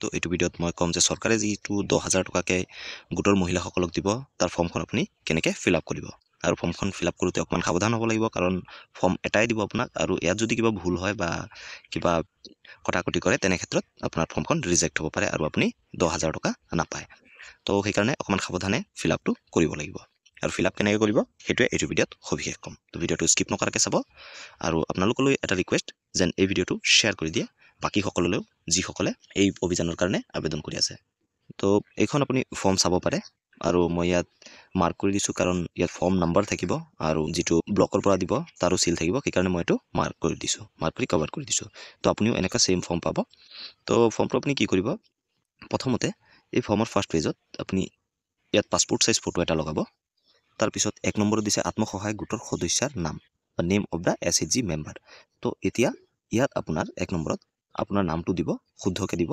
তো এইটো ভিডিঅ'ত মই ক'ম যে চৰকাৰে যিটো দহ হাজাৰ টকাকৈ গোটৰ মহিলাসকলক দিব তাৰ ফৰ্মখন আপুনি কেনেকৈ ফিল আপ কৰিব আৰু ফৰ্মখন ফিল আপ কৰোঁতে অকণমান সাৱধান হ'ব লাগিব কাৰণ ফৰ্ম এটাই দিব আপোনাক আৰু ইয়াত যদি কিবা ভুল হয় বা কিবা কটাকটি কৰে তেনেক্ষেত্ৰত আপোনাৰ ফৰ্মখন ৰিজেক্ট হ'ব পাৰে আৰু আপুনি দহ হাজাৰ টকা নাপায় তো সেইকাৰণে অকণমান সাৱধানে ফিল আপটো কৰিব লাগিব আৰু ফিল আপ কেনেকৈ কৰিব সেইটোৱে এইটো ভিডিঅ'ত সবিশেষ ক'ম তো ভিডিঅ'টো স্কিপ নকৰাকৈ চাব আৰু আপোনালোকলৈ এটা ৰিকুৱেষ্ট যেন এই ভিডিঅ'টো শ্বেয়াৰ কৰি দিয়ে বাকী সকললৈও যিসকলে এই অভিযানৰ কাৰণে আবেদন কৰি আছে তো এইখন আপুনি ফৰ্ম চাব পাৰে আৰু মই ইয়াত মাৰ্ক কৰি দিছোঁ কাৰণ ইয়াত ফৰ্ম নাম্বাৰ থাকিব আৰু যিটো ব্লকৰ পৰা দিব তাৰো চিল থাকিব সেইকাৰণে মই এইটো মাৰ্ক কৰি দিছোঁ মাৰ্ক কৰি কভাৰ কৰি দিছোঁ তো আপুনিও এনেকুৱা ছেইম ফৰ্ম পাব তো ফৰ্মটো আপুনি কি কৰিব প্ৰথমতে এই ফৰ্মৰ ফাৰ্ষ্ট পেজত আপুনি ইয়াত পাছপৰ্ট চাইজ ফটো এটা লগাব তাৰপিছত এক নম্বৰত দিছে আত্মসহায়ক গোটৰ সদস্যাৰ নাম বা name of the S H G member তো এতিয়া ইয়াত আপোনাৰ এক নম্বৰত আপোনাৰ নামটো দিব শুদ্ধকৈ দিব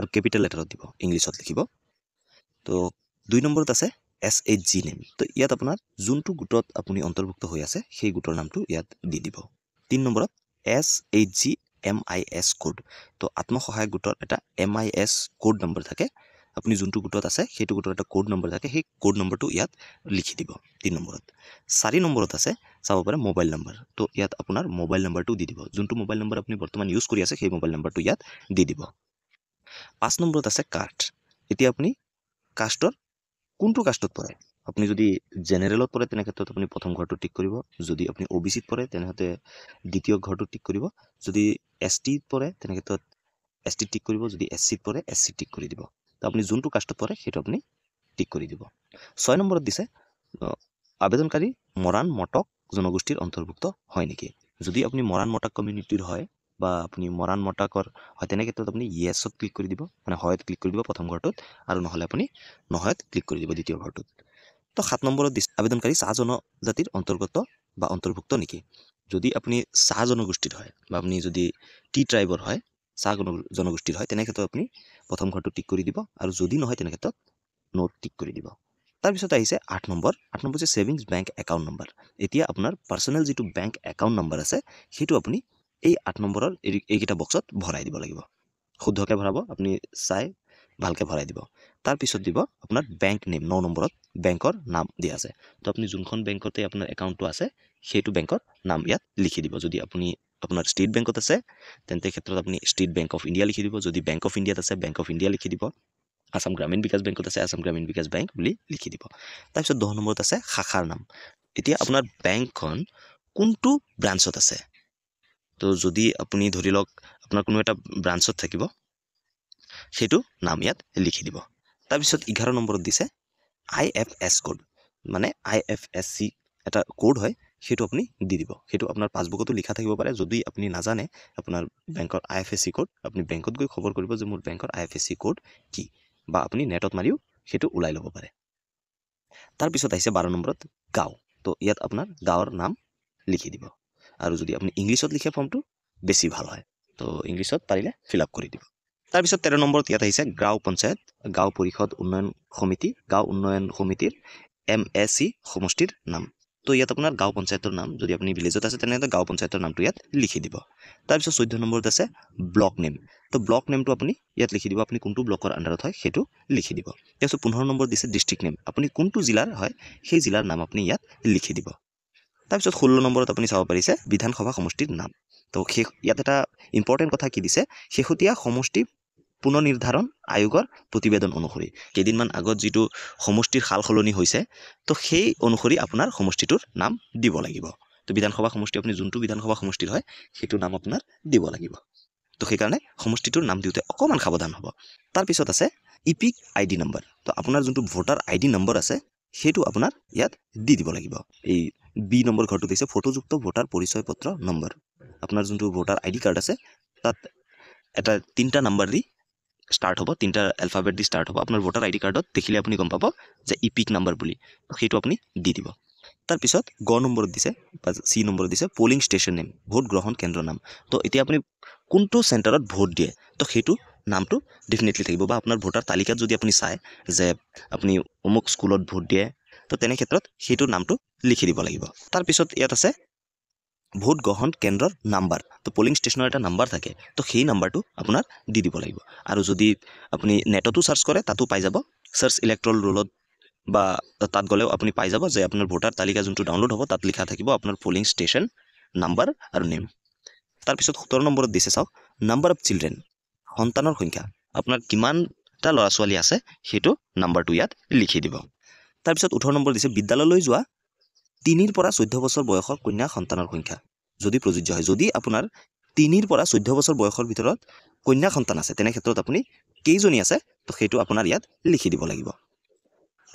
আৰু কেপিটেল লেটাৰত দিব ইংলিছত লিখিব তো দুই নম্বৰত আছে এছ এইচ জি নেম তো ইয়াত আপোনাৰ যোনটো গোটত আপুনি অন্তৰ্ভুক্ত হৈ আছে সেই গোটৰ নামটো ইয়াত দি দিব তিনি নম্বৰত S H G M I S code তো আত্মসহায়ক গোটৰ এটা M I S code number থাকে আপুনি যোনটো গোটত আছে সেইটো গোটৰ এটা কোড নম্বৰ থাকে সেই কোড নম্বৰটো ইয়াত লিখি দিব তিনি নম্বৰত চাৰি নম্বৰত আছে চাব পাৰে মোবাইল নম্বৰ তো ইয়াত আপোনাৰ মোবাইল নম্বৰটো দি দিব যোনটো মোবাইল নম্বৰ আপুনি বৰ্তমান ইউজ কৰি আছে সেই মোবাইল নম্বৰটো ইয়াত দি দিব পাঁচ নম্বৰত আছে কাৰ্ড এতিয়া আপুনি কাষ্টৰ কোনটো কাষ্টত পৰে আপুনি যদি জেনেৰেলত পৰে তেনেক্ষেত্ৰত আপুনি প্ৰথম ঘৰটো টিক কৰিব যদি আপুনি অ' বি চিত পৰে তেনেহ'লে দ্বিতীয় ঘৰটো টিক কৰিব যদি এছ টিত পৰে তেনেক্ষেত্ৰত এছ টিত টিক কৰিব যদি এছ চিত পৰে এছ চিত টিক কৰি দিব তো আপনি যোনটো কাষ্টত পৰে সেইটো আপুনি টিক কৰি দিব ছয় নম্বৰত দিছে আবেদনকারী মৰাণ মটক জনগোষ্ঠীৰ অন্তৰ্ভুক্ত হয় নেকি যদি আপুনি মৰাণ মটক কমিউনিটিৰ হয় বা আপুনি মৰাণ মটাকৰ হয় তেনে ক্ষেত্ৰত আপুনি ইয়েসত ক্লিক কৰি দিব মানে হয়ত ক্লিক কৰি দিব প্ৰথম ঘৰটোত আৰু নহ'লে আপুনি নহয়ত ক্লিক কৰি দিব দ্বিতীয় ঘৰটোত তো সাত নম্বৰত দিছে আবেদনকাৰী চাহ জনজাতিৰ অন্তৰ্গত বা অন্তৰ্ভুক্ত নেকি যদি আপুনি চাহ জনগোষ্ঠীৰ হয় বা আপুনি যদি টি ট্ৰাইবৰ হয় চাহ জনগোষ্ঠীৰ হয় তেনেক্ষেত্ৰত আপুনি প্ৰথম ঘৰটো টিক কৰি দিব আৰু যদি নহয় তেনেক্ষেত্ৰত নোট টিক কৰি দিব তাৰপিছত আহিছে আঠ নম্বৰ আঠ নম্বৰ হৈছে ছেভিংছ বেংক একাউণ্ট নম্বৰ এতিয়া আপোনাৰ পাৰ্চনেল যিটো বেংক একাউণ্ট নম্বৰ আছে সেইটো আপুনি এই আঠ নম্বৰৰ এইকেইটা বক্সত ভৰাই দিব লাগিব শুদ্ধকৈ ভৰাব আপুনি চাই ভালকৈ ভৰাই দিব তাৰপিছত দিব আপোনাৰ বেংক নেম ন নম্বৰত বেংকৰ নাম দিয়া আছে তো আপুনি যোনখন বেংকতে আপোনাৰ একাউণ্টটো আছে সেইটো বেংকৰ নাম ইয়াত লিখি দিব যদি আপুনি আপোনাৰ ষ্টেট বেংকত আছে তেন্তে এই ক্ষেত্ৰত আপুনি ষ্টেট বেংক অফ ইণ্ডিয়া লিখি দিব যদি বেংক অফ ইণ্ডিয়াত আছে বেংক অফ ইণ্ডিয়া লিখি দিব আসাম গ্ৰামীণ বিকাশ বেংকত আছে আসাম গ্ৰামীণ বিকাশ বেংক বুলি লিখি দিব তাৰপিছত দহ নম্বৰত আছে শাখাৰ নাম এতিয়া আপোনাৰ বেংকখন কোনটো ব্ৰাঞ্চত আছে তো যদি আপুনি ধৰি লওক আপোনাৰ কোনো এটা ব্ৰাঞ্চত থাকিব সেইটো নাম ইয়াত লিখি দিব তাৰপিছত এঘাৰ নম্বৰত দিছে আই এফ এছ কোড মানে আই এফ এছ চি এটা কোড হয় সেইটো আপুনি দি দিব সেইটো আপোনাৰ পাছবুকতো লিখা থাকিব পাৰে যদি আপুনি নাজানে আপোনাৰ বেংকৰ I F S C code আপুনি বেংকত গৈ খবৰ কৰিব যে মোৰ বেংকৰ I F S C code কি বা আপুনি নেটত মাৰিও সেইটো ওলাই ল'ব পাৰে তাৰপিছত আহিছে বাৰ নম্বৰত গাঁও তো ইয়াত আপোনাৰ গাঁৱৰ নাম লিখি দিব আৰু যদি আপুনি ইংলিছত লিখে ফৰ্মটো বেছি ভাল হয় তো ইংলিছত পাৰিলে ফিল আপ কৰি দিব তাৰপিছত তেৰ নম্বৰত ইয়াত আহিছে গাঁও পঞ্চায়ত গাঁও পৰিষদ উন্নয়ন সমিতি গাঁও উন্নয়ন সমিতিৰ এম এ চি সমষ্টিৰ নাম তো ইয়াত আপোনাৰ গাঁও পঞ্চায়তৰ নাম যদি আপুনি ভিলেজত আছে তেনেহ'লে গাঁও পঞ্চায়তৰ নামটো ইয়াত লিখি দিব তাৰপিছত চৈধ্য নম্বৰত আছে ব্লক নেম তো ব্লক নেমটো আপুনি ইয়াত লিখি দিব আপুনি কোনটো ব্লকৰ আণ্ডাৰত হয় সেইটো লিখি দিব তাৰপিছত পোন্ধৰ নম্বৰত দিছে ডিষ্ট্ৰিক্ট নেম আপুনি কোনটো জিলাৰ হয় সেই জিলাৰ নাম আপুনি ইয়াত লিখি দিব তাৰপিছত ষোল্ল নম্বৰত আপুনি চাব পাৰিছে বিধানসভা সমষ্টিৰ নাম তো সেই ইয়াত এটা ইম্পৰ্টেণ্ট কথা কি দিছে শেহতীয়া সমষ্টি পুনৰ নিৰ্ধাৰণ আয়োগৰ প্ৰতিবেদন অনুসৰি কেইদিনমান আগত যিটো সমষ্টিৰ সাল সলনি হৈছে তো সেই অনুসৰি আপোনাৰ সমষ্টিটোৰ নাম দিব লাগিব তো বিধানসভা সমষ্টি আপুনি যোনটো বিধানসভা সমষ্টিৰ হয় সেইটো নাম আপোনাৰ দিব লাগিব তো সেইকাৰণে সমষ্টিটোৰ নাম দিওঁতে অকণমান সাৱধান হ'ব তাৰপিছত আছে ইপিক আই ডি নম্বৰ তো আপোনাৰ যোনটো ভোটাৰ আই ডি নম্বৰ আছে সেইটো আপোনাৰ ইয়াত দি দিব লাগিব এই বি নম্বৰ ঘৰটো দিছে ফটোযুক্ত ভোটাৰ পৰিচয় পত্ৰ নম্বৰ আপোনাৰ যোনটো ভোটাৰ আই ডি কাৰ্ড আছে তাত এটা তিনিটা নম্বৰ দি ষ্টাৰ্ট হ'ব তিনিটা এলফাবেট দি ষ্টাৰ্ট হ'ব আপোনাৰ ভোটাৰ আই ডি কাৰ্ডত দেখিলে আপুনি গম পাব যে ইপিক নাম্বাৰ বুলি সেইটো আপুনি দি দিব তাৰপিছত গ নম্বৰত দিছে বা চি নম্বৰত দিছে পলিং ষ্টেচন নেম ভোট গ্ৰহণ কেন্দ্ৰ নাম তো এতিয়া আপুনি কোনটো চেণ্টাৰত ভোট দিয়ে তো সেইটো নামটো ডেফিনেটলি থাকিব বা আপোনাৰ ভোটাৰ তালিকাত যদি আপুনি চায় যে আপুনি অমুক স্কুলত ভোট দিয়ে তো তেনে ক্ষেত্ৰত সেইটো নামটো লিখি দিব লাগিব তাৰপিছত ইয়াত আছে ভোট গ্ৰহণ কেন্দ্ৰৰ নাম্বাৰ তো পলিং ষ্টেচনৰ এটা নাম্বাৰ থাকে তো সেই নাম্বাৰটো আপোনাৰ দি দিব লাগিব আৰু যদি আপুনি নেটতো চাৰ্চ কৰে তাতো পাই যাব চাৰ্চ ইলেক্ট্ৰল ৰোলত বা তাত গ'লেও আপুনি পাই যাব যে আপোনাৰ ভোটাৰ তালিকা যোনটো ডাউনলোড হ'ব তাত লিখা থাকিব আপোনাৰ পলিং ষ্টেচন নাম্বাৰ আৰু নেম তাৰপিছত সোতৰ নম্বৰত দিছে চাওক নাম্বাৰ অফ চিলড্ৰেন সন্তানৰ সংখ্যা আপোনাৰ কিমানটা ল'ৰা ছোৱালী আছে সেইটো নাম্বাৰটো ইয়াত লিখি দিব তাৰপিছত ওঠৰ নম্বৰ দিছে বিদ্যালয়লৈ যোৱা তিনিৰ পৰা চৈধ্য বছৰ বয়সৰ কন্যা সন্তানৰ সংখ্যা যদি প্ৰযোজ্য হয় যদি আপোনাৰ তিনিৰ পৰা চৈধ্য বছৰ বয়সৰ ভিতৰত কন্যা সন্তান আছে তেনে ক্ষেত্ৰত আপুনি কেইজনী আছে তো সেইটো আপোনাৰ ইয়াত লিখি দিব লাগিব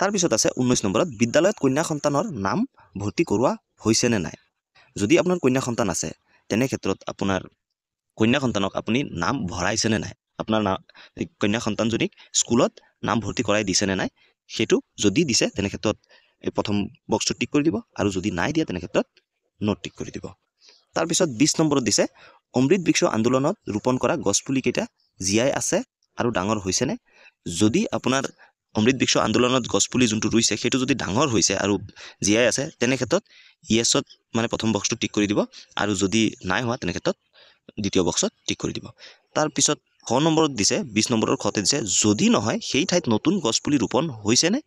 তাৰপিছত আছে ঊনৈছ নম্বৰত বিদ্যালয়ত কন্যা সন্তানৰ নাম ভৰ্তি কৰোৱা হৈছে নে নাই যদি আপোনাৰ কন্যা সন্তান আছে তেনে ক্ষেত্ৰত আপোনাৰ কন্যা সন্তানক আপুনি নাম ভৰাইছেনে নাই আপোনাৰ না কন্যা সন্তানজনীক স্কুলত নাম ভৰ্তি কৰাই দিছেনে নাই সেইটো যদি দিছে তেনে ক্ষেত্ৰত এই প্ৰথম বক্সটো টিক কৰি দিব আৰু যদি নাই দিয়া তেনেক্ষেত্ৰত নোট টিক কৰি দিব তাৰপিছত বিছ নম্বৰত দিছে অমৃত বৃক্ষ আন্দোলনত ৰোপণ কৰা গছপুলি কেইটা জীয়াই আছে আৰু ডাঙৰ হৈছেনে যদি আপোনাৰ অমৃত বৃক্ষ আন্দোলনত গছপুলি যোনটো ৰুইছে সেইটো যদি ডাঙৰ হৈছে আৰু জীয়াই আছে তেনেক্ষেত্ৰত ইয়েছত মানে প্ৰথম বক্সটো টিক কৰি দিব আৰু যদি নাই হোৱা তেনেক্ষেত্ৰত দ্বিতীয় বক্সত টিক কৰি দিব তাৰপিছত শ নম্বৰত দিছে বিছ নম্বৰৰ খতে দিছে যদি নহয় সেই ঠাইত নতুন গছপুলি ৰোপণ হৈছেনে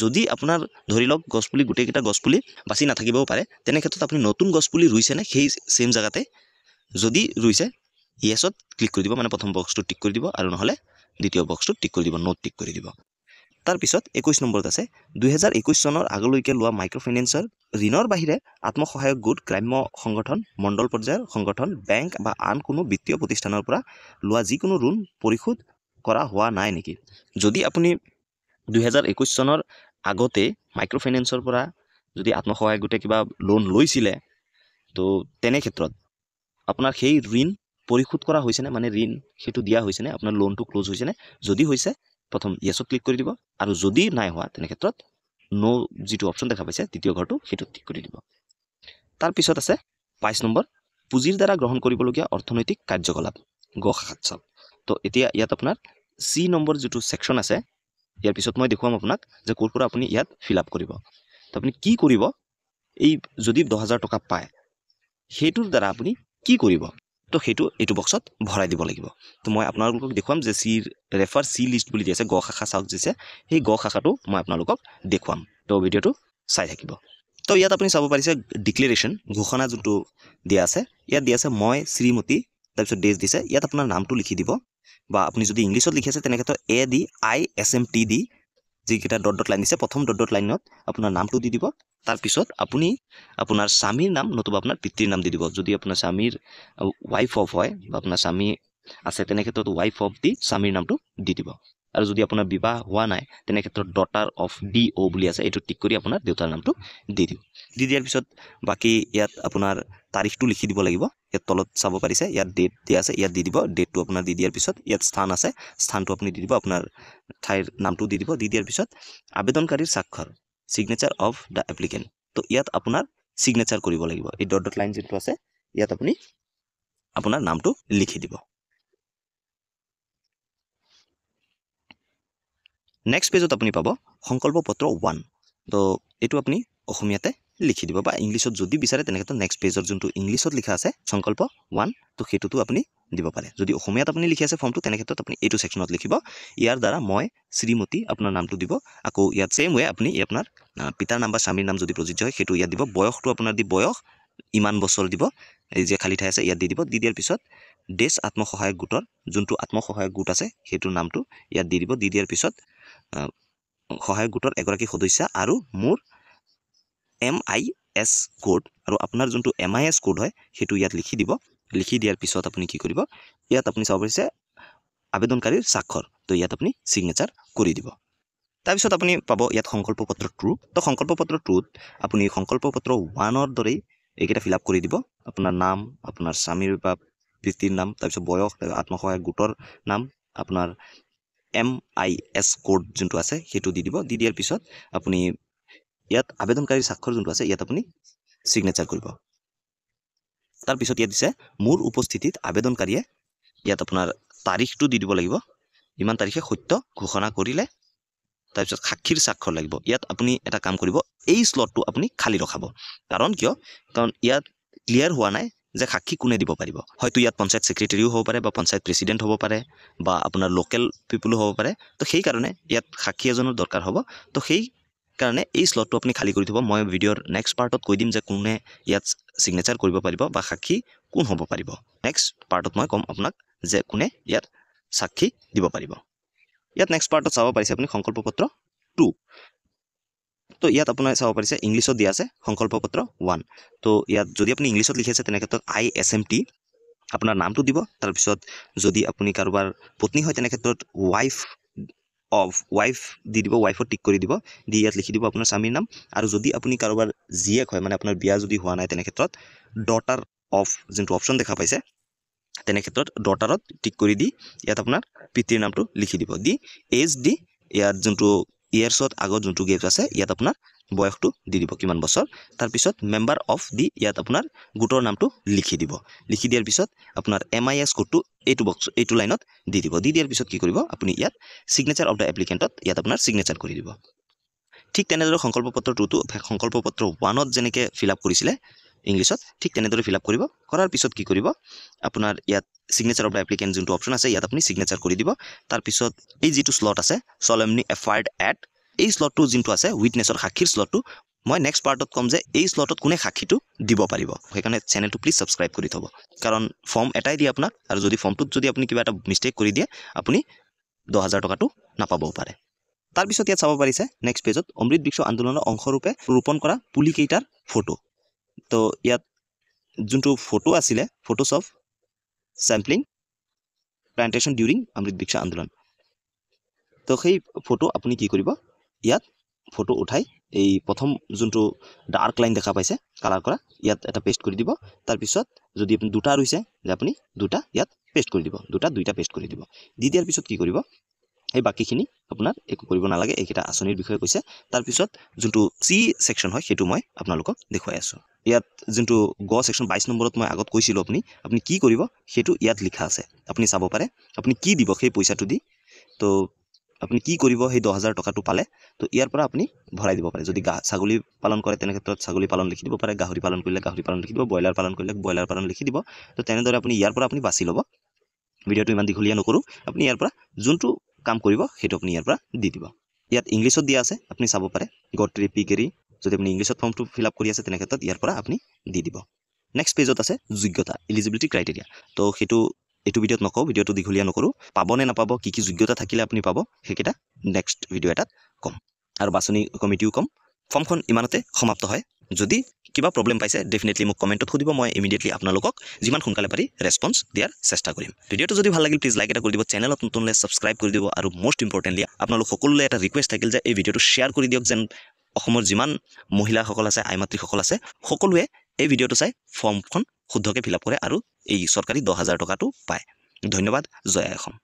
যদি আপোনাৰ ধৰি লওক গছপুলি গোটেইকেইটা গছপুলি বাচি নাথাকিবও পাৰে তেনে ক্ষেত্ৰত আপুনি নতুন গছপুলি ৰুইছেনে সেই ছেইম জেগাতে যদি ৰুইছে ইয়েছত ক্লিক কৰি দিব মানে প্ৰথম বক্সটো টিক কৰি দিব আৰু নহ'লে দ্বিতীয় বক্সটো টিক কৰি দিব নোট টিক কৰি দিব তাৰ পিছত একৈছ নম্বৰত আছে দুহেজাৰ একৈছ চনৰ আগলৈকে লোৱা মাইক্ৰ' ফাইনেন্সৰ ঋণৰ বাহিৰে আত্মসহায়ক গোট গ্ৰাম্য সংগঠন মণ্ডল পৰ্যায়ৰ সংগঠন বেংক বা আন কোনো বিত্তীয় প্ৰতিষ্ঠানৰ পৰা লোৱা যিকোনো ঋণ পৰিশোধ কৰা হোৱা নাই নেকি যদি আপুনি দুহেজাৰ একৈছ চনৰ আগতে মাইক্ৰ' ফাইনেন্সৰ পৰা যদি আত্মসহায়ক গোটে কিবা লোন লৈছিলে তো তেনে ক্ষেত্ৰত আপোনাৰ সেই ঋণ পৰিশোধ কৰা হৈছেনে মানে ঋণ সেইটো দিয়া হৈছেনে আপোনাৰ লোনটো ক্ল'জ হৈছেনে যদি হৈছে প্ৰথম য়েছত ক্লিক কৰি দিব আৰু যদি নাই হোৱা তেনেক্ষেত্ৰত ন' যিটো অপশ্যন দেখা পাইছে দ্বিতীয় ঘৰটো সেইটোত ক্লিক কৰি দিব তাৰপিছত আছে বাইছ নম্বৰ পুঁজিৰ দ্বাৰা গ্ৰহণ কৰিবলগীয়া অৰ্থনৈতিক কাৰ্যকলাপ গ সাতচল তো এতিয়া ইয়াত আপোনাৰ চি নম্বৰ যিটো ছেকশ্যন আছে ইয়াৰ পিছত মই দেখুৱাম আপোনাক যে ক'ৰ পৰা আপুনি ইয়াত ফিল আপ কৰিব তো আপুনি কি কৰিব এই যদি দহ হাজাৰ টকা পায় সেইটোৰ দ্বাৰা আপুনি কি কৰিব তো সেইটো এইটো বক্সত ভৰাই দিব লাগিব তো মই আপোনালোকক দেখুৱাম যে চি ৰেফাৰ চি লিষ্ট বুলি আছে গ শাখা চাওক দিছে সেই গ শাখাটো মই আপোনালোকক দেখুৱাম তো ভিডিঅ'টো চাই থাকিব তো ইয়াত আপুনি চাব পাৰিছে ডিক্লেৰেশ্যন ঘোষণা যোনটো দিয়া আছে ইয়াত দিয়া আছে মই শ্ৰীমতী তাৰপিছত ডেজ দিছে ইয়াত আপোনাৰ নামটো লিখি দিব বা আপুনি যদি ইংলিছত লিখি আছে তেনেক্ষেত্ৰত A D I S M T D যিকেইটা ডট ডট লাইন দিছে প্ৰথম ডট ডট লাইনত আপোনাৰ নামটো দি দিব তাৰপিছত আপুনি আপোনাৰ স্বামীৰ নাম নতুবা আপোনাৰ পিতৃৰ নাম দি দিব যদি আপোনাৰ স্বামীৰ ৱাইফ অফ হয় বা আপোনাৰ স্বামী আছে তেনেক্ষেত্ৰত ৱাইফ অফ দি স্বামীৰ নামটো দি দিব আৰু যদি আপোনাৰ বিবাহ হোৱা নাই তেনেক্ষেত্ৰত ডটাৰ অফ ডি অ' বুলি আছে এইটো টিক কৰি আপোনাৰ দেউতাৰ নামটো দি দিওঁ দি দিয়াৰ পিছত বাকী ইয়াত আপোনাৰ তাৰিখটো লিখি দিব লাগিব ইয়াত তলত চাব পাৰিছে ইয়াত ডেট দিয়া আছে ইয়াত দি দিব ডেটটো আপোনাৰ দি দিয়াৰ পিছত ইয়াত স্থান আছে স্থানটো আপুনি দি দিব আপোনাৰ ঠাইৰ নামটো দি দিব দি দিয়াৰ পিছত আবেদনকাৰীৰ স্বাক্ষৰ ছিগনেচাৰ অফ দ্য এপ্লিকেণ্ট তো ইয়াত আপোনাৰ ছিগনেচাৰ কৰিব লাগিব এই ডট ডট লাইন যোনটো আছে ইয়াত আপুনি আপোনাৰ নামটো লিখি দিব নেক্সট পেজত আপুনি পাব সংকল্প পত্ৰ ওৱান তো এইটো আপুনি অসমীয়াতে লিখি দিব বা ইংলিছত যদি বিচাৰে তেনেকৈ নেক্সট পেজৰ যোনটো ইংলিছত লিখা আছে সংকল্প ওৱান তো সেইটোতো আপুনি দিব পাৰে যদি অসমীয়াত আপুনি লিখি আছে ফৰ্মটো তেনেক্ষেত্ৰত আপুনি এইটো ছেকশ্যনত লিখিব ইয়াৰ দ্বাৰা মই শ্ৰীমতী আপোনাৰ নামটো দিব আকৌ ইয়াত ছেম ৱে আপুনি আপোনাৰ পিতাৰ নাম বা স্বামীৰ নাম যদি প্ৰযোজ্য হয় সেইটো ইয়াত দিব বয়সটো আপোনাৰ দি বয়স ইমান বছৰ দিব এই যে খালী ঠাই আছে ইয়াত দি দিব দি দিয়াৰ পিছত ডেছ আত্মসহায়ক গোটৰ যোনটো আত্মসহায়ক গোট আছে সেইটোৰ নামটো ইয়াত দি দিব দি দিয়াৰ পিছত সহায়ক গোটৰ এগৰাকী সদস্য আৰু মোৰ এম আই এছ কোড আৰু আপোনাৰ যোনটো এম আই এছ কোড হয় সেইটো ইয়াত লিখি দিব লিখি দিয়াৰ পিছত আপুনি কি কৰিব ইয়াত আপুনি চাব পাৰিছে আবেদনকাৰীৰ স্বাক্ষৰ তো ইয়াত আপুনি ছিগনেচাৰ কৰি দিব তাৰপিছত আপুনি পাব ইয়াত সংকল্প পত্ৰ টু তো সংকল্প পত্ৰ টুত আপুনি সংকল্প পত্ৰ ওৱানৰ দৰেই এইকেইটা ফিল আপ কৰি দিব আপোনাৰ নাম আপোনাৰ স্বামীৰ বা পিতৃৰ নাম তাৰপিছত বয়স আত্মসহায়ক গোটৰ নাম আপোনাৰ এম আই এছ কোড যোনটো আছে সেইটো দি দিব দি দিয়াৰ পিছত আপুনি ইয়াত আবেদনকাৰীৰ স্বাক্ষৰ যোনটো আছে ইয়াত আপুনি ছিগনেচাৰ কৰিব তাৰপিছত ইয়াত দিছে মোৰ উপস্থিতিত আবেদনকাৰীয়ে ইয়াত আপোনাৰ তাৰিখটো দি দিব লাগিব ইমান তাৰিখে সত্য ঘোষণা কৰিলে তাৰপিছত সাক্ষীৰ স্বাক্ষৰ লাগিব ইয়াত আপুনি এটা কাম কৰিব এই শ্লটটো আপুনি খালী ৰখাব কাৰণ কিয় কাৰণ ইয়াত ক্লিয়াৰ হোৱা নাই যে সাক্ষী কোনে দিব পাৰিব হয়তো ইয়াত পঞ্চায়ত ছেক্ৰেটেৰীও হ'ব পাৰে বা পঞ্চায়ত প্ৰেচিডেণ্ট হ'ব পাৰে বা আপোনাৰ লোকেল পিপুলো হ'ব পাৰে তো সেইকাৰণে ইয়াত সাক্ষী এজনৰ দৰকাৰ হ'ব তো সেইকাৰণে এই শ্লটটো আপুনি খালী কৰি থ'ব মই ভিডিঅ'ৰ নেক্সট পাৰ্টত কৈ দিম যে কোনে ইয়াত ছিগনেচাৰ কৰিব পাৰিব বা সাক্ষী কোন হ'ব পাৰিব নেক্সট পাৰ্টত মই ক'ম আপোনাক যে কোনে ইয়াত সাক্ষী দিব পাৰিব ইয়াত নেক্সট পাৰ্টত চাব পাৰিছে আপুনি সংকল্প পত্ৰ টু তো ইয়াত আপোনাৰ চাব পাৰিছে ইংলিছত দিয়া আছে সংকল্প পত্ৰ ওৱান তো ইয়াত যদি আপুনি ইংলিছত লিখি আছে তেনেক্ষেত্ৰত আই এছ এম টি আপোনাৰ নামটো দিব তাৰপিছত যদি আপুনি কাৰোবাৰ পত্নী হয় তেনেক্ষেত্ৰত ৱাইফ অফ ৱাইফ দি দিব ৱাইফত টিক কৰি দিব দি ইয়াত লিখি দিব আপোনাৰ স্বামীৰ নাম আৰু যদি আপুনি কাৰোবাৰ জীয়েক হয় মানে আপোনাৰ বিয়া যদি হোৱা নাই তেনেক্ষেত্ৰত ডটাৰ অফ যোনটো অপশ্যন দেখা পাইছে তেনেক্ষেত্ৰত ডটাৰত টিক কৰি দি ইয়াত আপোনাৰ পিতৃৰ নামটো লিখি দিব দি এজ দি ইয়াত যোনটো ইয়াৰ্ছত আগত যোনটো গেপছ আছে ইয়াত আপোনাৰ বয়সটো দি দিব কিমান বছৰ তাৰপিছত মেম্বাৰ অফ দি ইয়াত আপোনাৰ গোটৰ নামটো লিখি দিব লিখি দিয়াৰ পিছত আপোনাৰ এম আই এছ কোডটো এইটো বক্স এইটো লাইনত দি দিব দি দিয়াৰ পিছত কি কৰিব আপুনি ইয়াত ছিগনেচাৰ অফ দ্য এপ্লিকেণ্টত ইয়াত আপোনাৰ ছিগনেচাৰ কৰি দিব ঠিক তেনেদৰে সংকল্প পত্ৰ টুটো সংকল্প পত্ৰ ওৱানত যেনেকৈ ফিল আপ কৰিছিলে ইংলিছত ঠিক তেনেদৰে ফিল আপ কৰিব কৰাৰ পিছত কি কৰিব আপোনাৰ ইয়াত ছিগনেচাৰ অফ দ্য এপ্লিকেণ্ট যোনটো অপশ্যন আছে ইয়াত আপুনি ছিগনেচাৰ কৰি দিব তাৰপিছত এই যিটো শ্লট আছে চলেমনি এফাৰ্ড এট এই শ্লটটো যোনটো আছে উইটনেছৰ সাক্ষীৰ শ্লটটো মই নেক্সট পাৰ্টত ক'ম যে এই শ্লটত কোনে সাক্ষীটো দিব পাৰিব সেইকাৰণে চেনেলটো প্লিজ ছাবস্ক্ৰাইব কৰি থ'ব কাৰণ ফৰ্ম এটাই দিয়ে আপোনাক আৰু যদি ফৰ্মটোত যদি আপুনি কিবা এটা মিষ্টেক কৰি দিয়ে আপুনি দহ হাজাৰ টকাটো নাপাবও পাৰে তাৰপিছত ইয়াত চাব পাৰিছে নেক্সট পেজত অমৃত বিশ্ব আন্দোলনৰ অংশৰূপে ৰোপণ কৰা পুলিকেইটাৰ ফটো তো ইয়াত যোনটো ফটো আছিলে photos of sapling plantation during Amrit Brikshya Andolan তো সেই ফটো আপুনি কি কৰিব ইয়াত ফটো উঠাই এই প্ৰথম যোনটো ডাৰ্ক লাইন দেখা পাইছে কালাৰ কৰা ইয়াত এটা পেষ্ট কৰি দিব তাৰপিছত যদি আপুনি দুটা ৰুইছে যে আপুনি দুটা ইয়াত পেষ্ট কৰি দিব দুটা দুইটা পেষ্ট কৰি দিব দি দিয়াৰ পিছত কি কৰিব সেই বাকীখিনি আপোনাৰ একো কৰিব নালাগে এইকেইটা আঁচনিৰ বিষয়ে কৈছে তাৰপিছত যোনটো চি ছেকশ্যন হয় সেইটো মই আপোনালোকক দেখুৱাই আছোঁ ইয়াত যোনটো গ ছেকশ্যন বাইছ নম্বৰত মই আগত কৈছিলোঁ আপুনি আপুনি কি কৰিব সেইটো ইয়াত লিখা আছে আপুনি চাব পাৰে আপুনি কি দিব সেই পইচাটো দি তো আপুনি কি কৰিব সেই দহ হাজাৰ টকাটো পালে তো ইয়াৰ পৰা আপুনি ভৰাই দিব পাৰে যদি গা ছাগলী পালন কৰে তেনেক্ষেত্ৰত ছাগলী পালন লিখি দিব পাৰে গাহৰি পালন কৰিলে গাহৰি পালন লিখি দিব ব্ৰইলাৰ পালন কৰিলে ব্ৰইলাৰ পালন লিখি দিব তো তেনেদৰে আপুনি ইয়াৰ পৰা আপুনি বাছি ল'ব ভিডিঅ'টো ইমান দীঘলীয়া নকৰোঁ আপুনি ইয়াৰ পৰা যোনটো কাম কৰিব সেইটো আপুনি ইয়াৰ পৰা দি দিব ইয়াত ইংলিছত দিয়া আছে আপুনি চাব পাৰে গট্ৰি পিকেৰি যদি আপুনি ইংলিছত ফৰ্মটো ফিল আপ কৰি আছে তেনেক্ষেত্ৰত ইয়াৰ পৰা আপুনি দি দিব নেক্সট পেজত আছে যোগ্যতা এলিজিবিলিটি ক্ৰাইটেৰিয়া তো সেইটো এইটো ভিডিঅ'ত নকওঁ ভিডিঅ'টো দীঘলীয়া নকৰোঁ পাবনে নাপাব কি কি যোগ্যতা থাকিলে আপুনি পাব সেইকেইটা নেক্সট ভিডিঅ' এটাত ক'ম আৰু বাছনি কমিটিও ক'ম ফৰ্মখন ইমানতে সমাপ্ত হয় যদি কিবা প্ৰব্লেম পাইছে ডেফিনেটলি মোক কমেণ্টত সুধিব মই ইমিডিয়েটলি আপোনালোকক যিমান সোনকালে পাৰি ৰেছপন্স দিয়াৰ চেষ্টা কৰিম ভিডিঅ'টো যদি ভাল লাগিল প্লিজ লাইক এটা কৰি দিব চেনেলত নতুনলৈ ছাবস্ক্ৰাইব কৰি দিব আৰু মষ্ট ইম্পৰ্টেণ্টলি আপোনালোক সকলোলৈ এটা ৰিকুৱেষ্ট থাকিল যে এই ভিডিঅ'টো শ্বেয়াৰ কৰি দিয়ক যেন অসমৰ যিমান মহিলাসকল আছে আই মাতৃসকল আছে সকলোৱে এই ভিডিঅ'টো চাই ফৰ্মখন শুদ্ধকৈ ফিল আপ কৰে আৰু এই চৰকাৰী দহ হাজাৰ টকাটো পায় ধন্যবাদ জয়া অসম